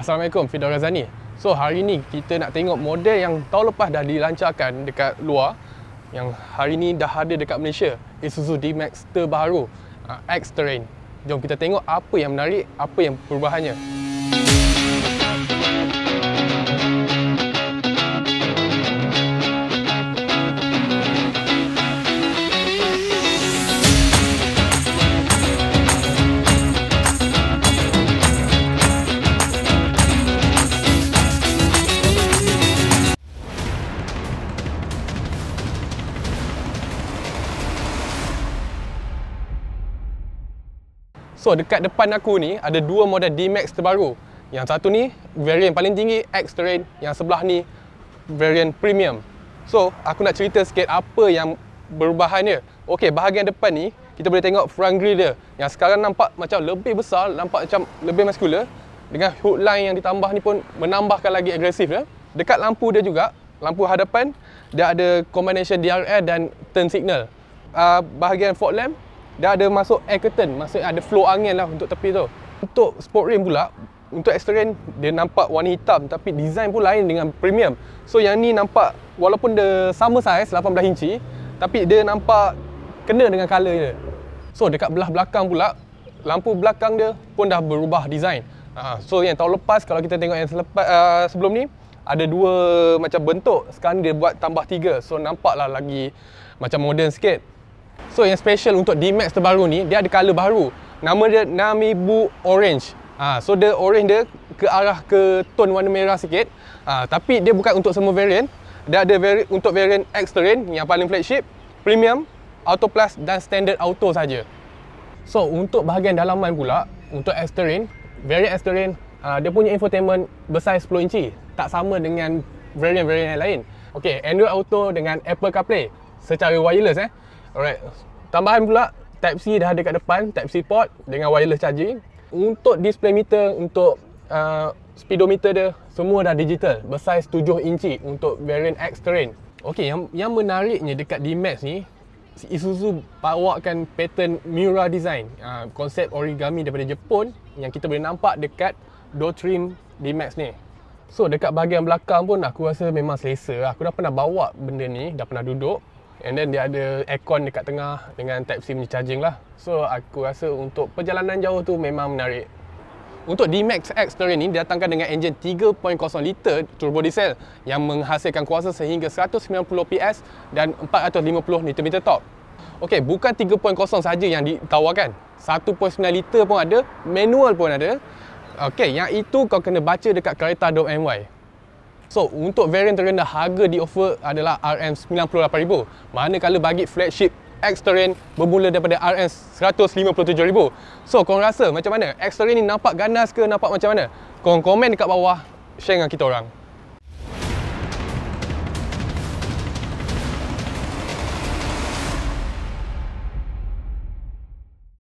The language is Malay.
Assalamualaikum, Fidel Razani. So, hari ni kita nak tengok model yang tahun lepas dah dilancarkan dekat luar yang hari ni dah ada dekat Malaysia. Isuzu D-Max terbaru, uh, X-Terrain. Jom kita tengok apa yang menarik, apa yang perubahannya. So dekat depan aku ni ada dua model D-Max terbaru. Yang satu ni varian paling tinggi X-Terrain, yang sebelah ni varian premium. So aku nak cerita sikit apa yang berubahan dia. Okey, bahagian depan ni kita boleh tengok front grille dia yang sekarang nampak macam lebih besar, nampak macam lebih muscular dengan hood line yang ditambah ni pun menambahkan lagi agresif ya. Dekat lampu dia juga, lampu hadapan dia ada combination DRL dan turn signal. Uh, bahagian fog lamp dia ada masuk air curtain maksudnya ada flow angin lah untuk tepi tu untuk sport rim pula untuk extra dia nampak warna hitam tapi design pun lain dengan premium so yang ni nampak walaupun dia sama saiz 18 inci tapi dia nampak kena dengan colour dia so dekat belah belakang pula lampu belakang dia pun dah berubah design ha, so yang tahun lepas kalau kita tengok yang selepas, uh, sebelum ni ada dua macam bentuk sekarang dia buat tambah tiga so nampaklah lagi macam modern sikit So yang special untuk D-Max terbaru ni Dia ada colour baru Nama dia Namibu Orange ha, So the orange dia ke arah ke tone warna merah sikit ha, Tapi dia bukan untuk semua variant. Dia ada vari, untuk variant X-Terrain yang paling flagship Premium, Auto Plus dan Standard Auto saja. So untuk bahagian dalaman pula Untuk X-Terrain Varian X-Terrain uh, ha, Dia punya infotainment besar 10 inci Tak sama dengan variant-variant lain Okay, Android Auto dengan Apple CarPlay Secara wireless eh Alright. Tambahan pula Type-C dah ada kat depan, Type-C port dengan wireless charging. Untuk display meter, untuk uh, speedometer dia, semua dah digital. Bersaiz 7 inci untuk variant X Terrain. Okay, yang, yang menariknya dekat D-Max ni, Isuzu bawakan pattern Mura design. Uh, konsep origami daripada Jepun yang kita boleh nampak dekat door trim D-Max ni. So, dekat bahagian belakang pun aku rasa memang selesa. Lah. Aku dah pernah bawa benda ni, dah pernah duduk. And then dia ada aircon dekat tengah dengan type C punya charging lah. So aku rasa untuk perjalanan jauh tu memang menarik. Untuk D-Max X Terrain ni datangkan dengan enjin 3.0 liter turbo diesel yang menghasilkan kuasa sehingga 190 PS dan 450 Nm torque. Okey, bukan 3.0 saja yang ditawarkan. 1.9 liter pun ada, manual pun ada. Okey, yang itu kau kena baca dekat kereta.my. So untuk varian terendah harga di offer adalah RM98,000 Manakala bagi flagship X-Terrain bermula daripada RM157,000 So korang rasa macam mana? X-Terrain ni nampak ganas ke nampak macam mana? Korang komen dekat bawah, share dengan kita orang